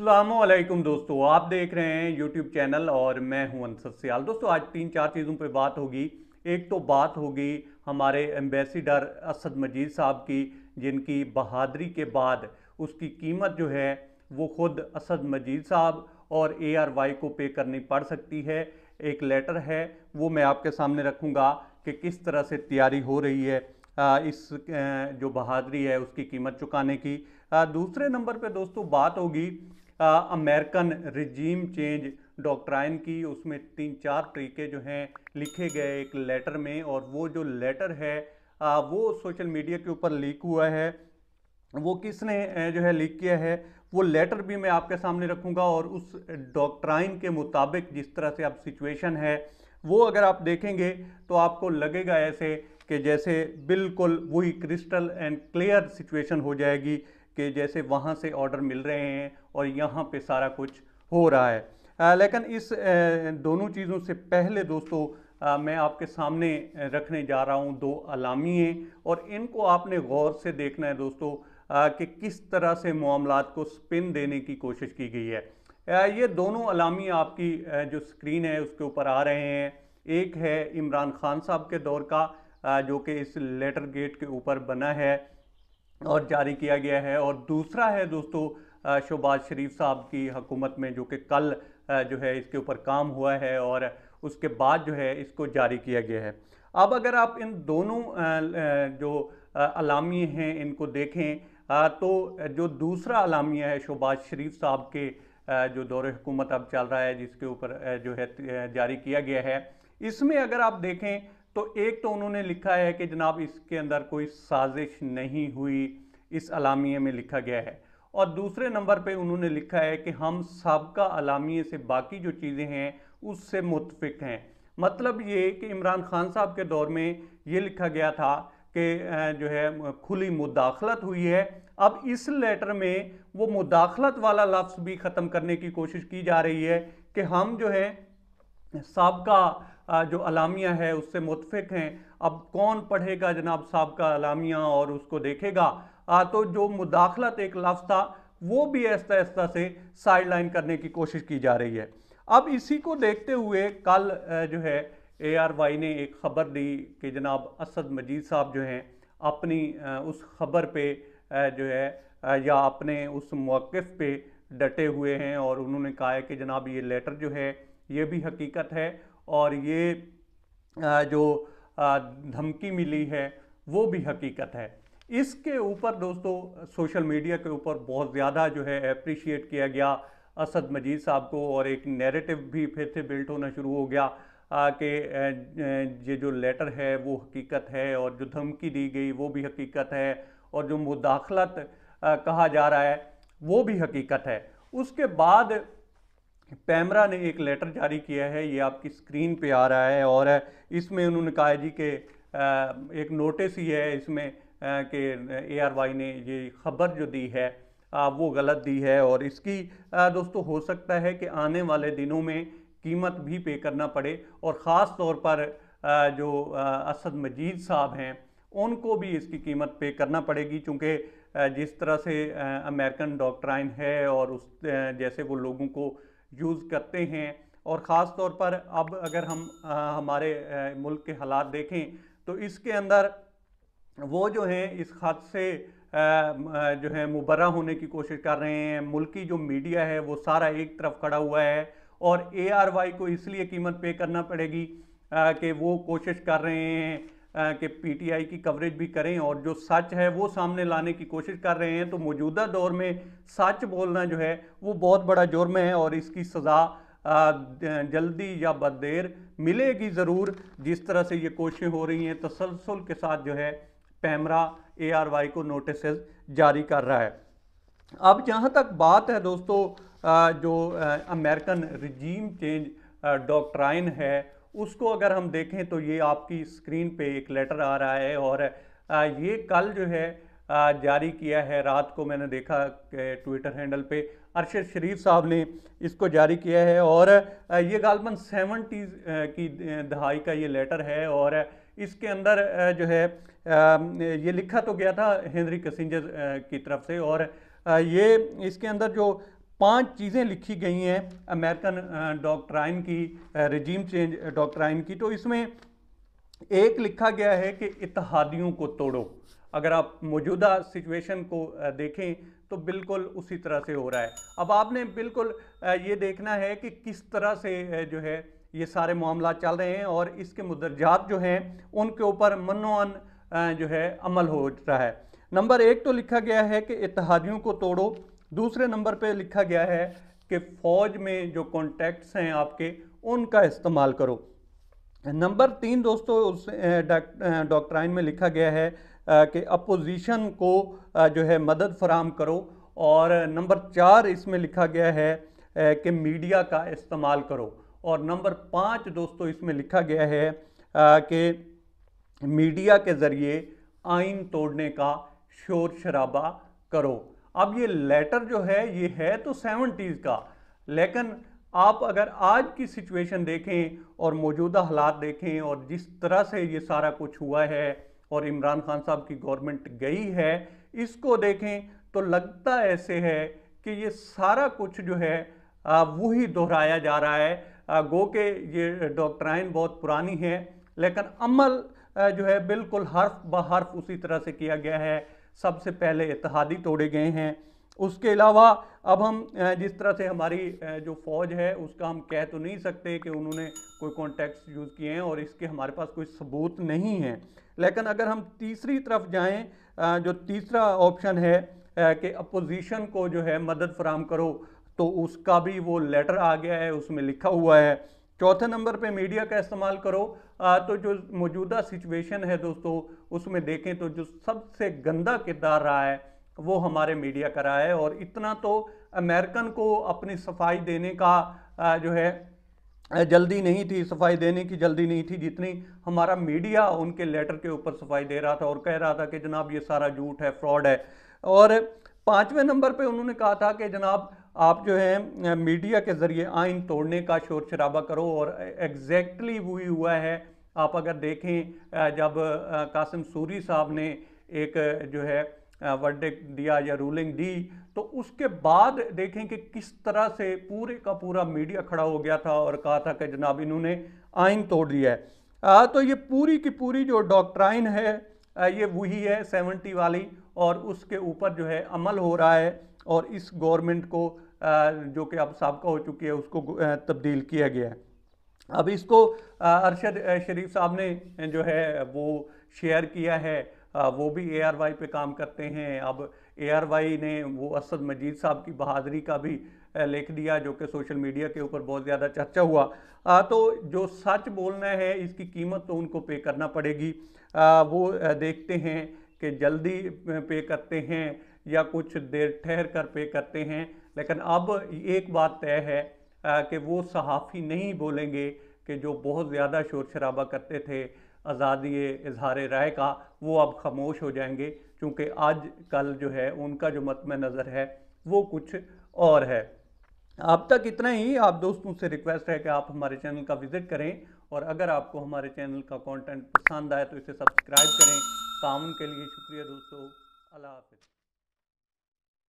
अल्लाम दोस्तों आप देख रहे हैं यूट्यूब चैनल और मैं हूं अनसर सियाल दोस्तों आज तीन चार चीज़ों पे बात होगी एक तो बात होगी हमारे एम्बेसडर असद मजीद साहब की जिनकी बहादरी के बाद उसकी कीमत जो है वो खुद असद मजीद साहब और ए आर वाई को पे करनी पड़ सकती है एक लेटर है वो मैं आपके सामने रखूँगा कि किस तरह से तैयारी हो रही है इस जो बहादरी है उसकी कीमत चुकाने की दूसरे नंबर पे दोस्तों बात होगी अमेरिकन रिजीम चेंज डॉक्ट्राइन की उसमें तीन चार तरीके जो हैं लिखे गए एक लेटर में और वो जो लेटर है आ, वो सोशल मीडिया के ऊपर लीक हुआ है वो किसने जो है लीक किया है वो लेटर भी मैं आपके सामने रखूँगा और उस डॉक्ट्राइन के मुताबिक जिस तरह से अब सिचुएशन है वो अगर आप देखेंगे तो आपको लगेगा ऐसे कि जैसे बिल्कुल वही क्रिस्टल एंड क्लियर सिचुएशन हो जाएगी कि जैसे वहाँ से ऑर्डर मिल रहे हैं और यहाँ पे सारा कुछ हो रहा है आ, लेकिन इस दोनों चीज़ों से पहले दोस्तों आ, मैं आपके सामने रखने जा रहा हूँ दो अलामी हैं और इनको आपने गौर से देखना है दोस्तों आ, कि किस तरह से मामला को स्पिन देने की कोशिश की गई है ये दोनों अलामी आपकी जो स्क्रीन है उसके ऊपर आ रहे हैं एक है इमरान खान साहब के दौर का जो कि इस लेटर गेट के ऊपर बना है और जारी किया गया है और दूसरा है दोस्तों शोबाज शरीफ साहब की हकूमत में जो कि कल जो है इसके ऊपर काम हुआ है और उसके बाद जो है इसको जारी किया गया है अब अगर आप इन दोनों जो अलामी हैं इनको देखें तो जो दूसरा अलामिया है शोबाज शरीफ साहब के जो दौर हुकूमत अब चल रहा है जिसके ऊपर जो है जारी किया गया है इसमें अगर आप देखें तो एक तो उन्होंने लिखा है कि जनाब इसके अंदर कोई साजिश नहीं हुई इस अलामिए में लिखा गया है और दूसरे नंबर पे उन्होंने लिखा है कि हम सबका अलामिया से बाकी जो चीज़ें हैं उससे मुतफिक हैं मतलब ये कि इमरान खान साहब के दौर में ये लिखा गया था कि जो है खुली मुदाखलत हुई है अब इस लेटर में वो मुदाखलत वाला लफ्ज़ भी ख़त्म करने की कोशिश की जा रही है कि हम जो है सबका जो अलामिया है उससे मुतफ़ हैं अब कौन पढ़ेगा जनाब साहब का अलामिया और उसको देखेगा तो जो मुदाखलत एक लफ्ज़ था वो भी ऐसा ऐसा से साइड लाइन करने की कोशिश की जा रही है अब इसी को देखते हुए कल जो है ए आर वाई ने एक ख़बर दी कि जनाब असद मजीद साहब जो हैं अपनी उस ख़बर पे जो है या अपने उस मौक़ पे डटे हुए हैं और उन्होंने कहा है कि जनाब ये लेटर जो है ये भी हकीकत है और ये जो धमकी मिली है वो भी हकीकत है इसके ऊपर दोस्तों सोशल मीडिया के ऊपर बहुत ज़्यादा जो है अप्रिशिएट किया गया असद मजीद साहब को और एक नैरेटिव भी फिर से बिल्ट होना शुरू हो गया कि ये जो लेटर है वो हकीकत है और जो धमकी दी गई वो भी हकीकत है और जो मुदाखलत कहा जा रहा है वो भी हकीकत है उसके बाद पैमरा ने एक लेटर जारी किया है ये आपकी स्क्रीन पे आ रहा है और इसमें उन्होंने कहा है जी के एक नोटिस ही है इसमें कि ए आर वाई ने ये खबर जो दी है वो गलत दी है और इसकी दोस्तों हो सकता है कि आने वाले दिनों में कीमत भी पे करना पड़े और ख़ास तौर पर जो असद मजीद साहब हैं उनको भी इसकी कीमत पे करना पड़ेगी चूँकि जिस तरह से अमेरिकन डॉक्ट्राइन है और उस जैसे वो लोगों को यूज़ करते हैं और ख़ास तौर पर अब अगर हम आ, हमारे आ, मुल्क के हालात देखें तो इसके अंदर वो जो हैं इस हादसे जो है मुबरा होने की कोशिश कर रहे हैं मुल्की जो मीडिया है वो सारा एक तरफ खड़ा हुआ है और ए आर वाई को इसलिए कीमत पे करना पड़ेगी कि वो कोशिश कर रहे हैं कि पीटीआई की कवरेज भी करें और जो सच है वो सामने लाने की कोशिश कर रहे हैं तो मौजूदा दौर में सच बोलना जो है वो बहुत बड़ा जुर्म है और इसकी सज़ा जल्दी या बदेर मिलेगी ज़रूर जिस तरह से ये कोशिशें हो रही हैं तसलसल के साथ जो है पैमरा ए आर वाई को नोटिस जारी कर रहा है अब जहाँ तक बात है दोस्तों जो अमेरिकन रिजीम चेंज डॉक्ट्राइन है उसको अगर हम देखें तो ये आपकी स्क्रीन पे एक लेटर आ रहा है और ये कल जो है जारी किया है रात को मैंने देखा ट्विटर हैंडल पे अरशद शरीफ साहब ने इसको जारी किया है और ये गालबन सेवनटीज़ की दहाई का ये लेटर है और इसके अंदर जो है ये लिखा तो गया था हेनरी कसिंजर की तरफ से और ये इसके अंदर जो पांच चीज़ें लिखी गई हैं अमेरिकन डॉक्ट्राइन की रजीम चेंज डॉक्ट्राइन की तो इसमें एक लिखा गया है कि इतिहादियों को तोड़ो अगर आप मौजूदा सिचुएशन को देखें तो बिल्कुल उसी तरह से हो रहा है अब आपने बिल्कुल ये देखना है कि किस तरह से जो है ये सारे मामला चल रहे हैं और इसके मुदरजात जो हैं उनके ऊपर मनोअन जो है अमल हो रहा है नंबर एक तो लिखा गया है कि इतिहादियों को तोड़ो दूसरे नंबर पे लिखा गया है कि फौज में जो कॉन्टैक्ट्स हैं आपके उनका इस्तेमाल करो नंबर तीन दोस्तों उस डॉक्ट्राइन में लिखा गया है कि अपोजिशन को जो है मदद फराम करो और नंबर चार इसमें लिखा गया है कि मीडिया का इस्तेमाल करो और नंबर पाँच दोस्तों इसमें लिखा गया है कि मीडिया के ज़रिए आइन तोड़ने का शोर शराबा करो अब ये लेटर जो है ये है तो सेवनटीज़ का लेकिन आप अगर आज की सिचुएशन देखें और मौजूदा हालात देखें और जिस तरह से ये सारा कुछ हुआ है और इमरान खान साहब की गवर्नमेंट गई है इसको देखें तो लगता ऐसे है कि ये सारा कुछ जो है वही दोहराया जा रहा है गो के ये डॉक्ट्राइन बहुत पुरानी है लेकिन अमल जो है बिल्कुल हर्फ ब हर्फ उसी तरह से किया गया है सबसे पहले इतिहादी तोड़े गए हैं उसके अलावा अब हम जिस तरह से हमारी जो फ़ौज है उसका हम कह तो नहीं सकते कि उन्होंने कोई कॉन्टैक्ट्स यूज़ किए हैं और इसके हमारे पास कोई सबूत नहीं है लेकिन अगर हम तीसरी तरफ जाएं जो तीसरा ऑप्शन है कि अपोजिशन को जो है मदद फराम करो तो उसका भी वो लेटर आ गया है उसमें लिखा हुआ है चौथे नंबर पे मीडिया का इस्तेमाल करो आ, तो जो मौजूदा सिचुएशन है दोस्तों उसमें देखें तो जो सबसे गंदा किरदार रहा है वो हमारे मीडिया का रहा है और इतना तो अमेरिकन को अपनी सफाई देने का आ, जो है जल्दी नहीं थी सफाई देने की जल्दी नहीं थी जितनी हमारा मीडिया उनके लेटर के ऊपर सफाई दे रहा था और कह रहा था कि जनाब ये सारा झूठ है फ्रॉड है और पाँचवें नंबर पे उन्होंने कहा था कि जनाब आप जो है मीडिया के ज़रिए आइन तोड़ने का शोर शराबा करो और एग्जैक्टली वही हुआ है आप अगर देखें जब कासिम सूरी साहब ने एक जो है वर्डिक दिया या रूलिंग दी तो उसके बाद देखें कि किस तरह से पूरे का पूरा मीडिया खड़ा हो गया था और कहा था कि जनाब इन्होंने आइन तोड़ दिया है आ, तो ये पूरी की पूरी जो डॉक्ट्राइन है ये वही है सेवेंटी वाली और उसके ऊपर जो है अमल हो रहा है और इस गवर्नमेंट को जो कि अब सबका हो चुकी है उसको तब्दील किया गया है अब इसको अरशद शरीफ साहब ने जो है वो शेयर किया है वो भी ए आर वाई पे काम करते हैं अब ए आर वाई ने वो असद मजीद साहब की बहादरी का भी लिख दिया जो कि सोशल मीडिया के ऊपर बहुत ज़्यादा चर्चा हुआ आ, तो जो सच बोलना है इसकी कीमत तो उनको पे करना पड़ेगी आ, वो देखते हैं कि जल्दी पे करते हैं या कुछ देर ठहर कर पे करते हैं लेकिन अब एक बात तय है कि वो सहाफ़ी नहीं बोलेंगे कि जो बहुत ज़्यादा शोर शराबा करते थे आज़ादी इजहार राय का वो अब खामोश हो जाएंगे क्योंकि आज कल जो है उनका जो मतम नज़र है वो कुछ और है अब तक इतना ही आप दोस्तों से रिक्वेस्ट है कि आप हमारे चैनल का विज़िट करें और अगर आपको हमारे चैनल का कंटेंट पसंद आए तो इसे सब्सक्राइब करें तामन के लिए शुक्रिया दोस्तों अल्लाह हाफिज़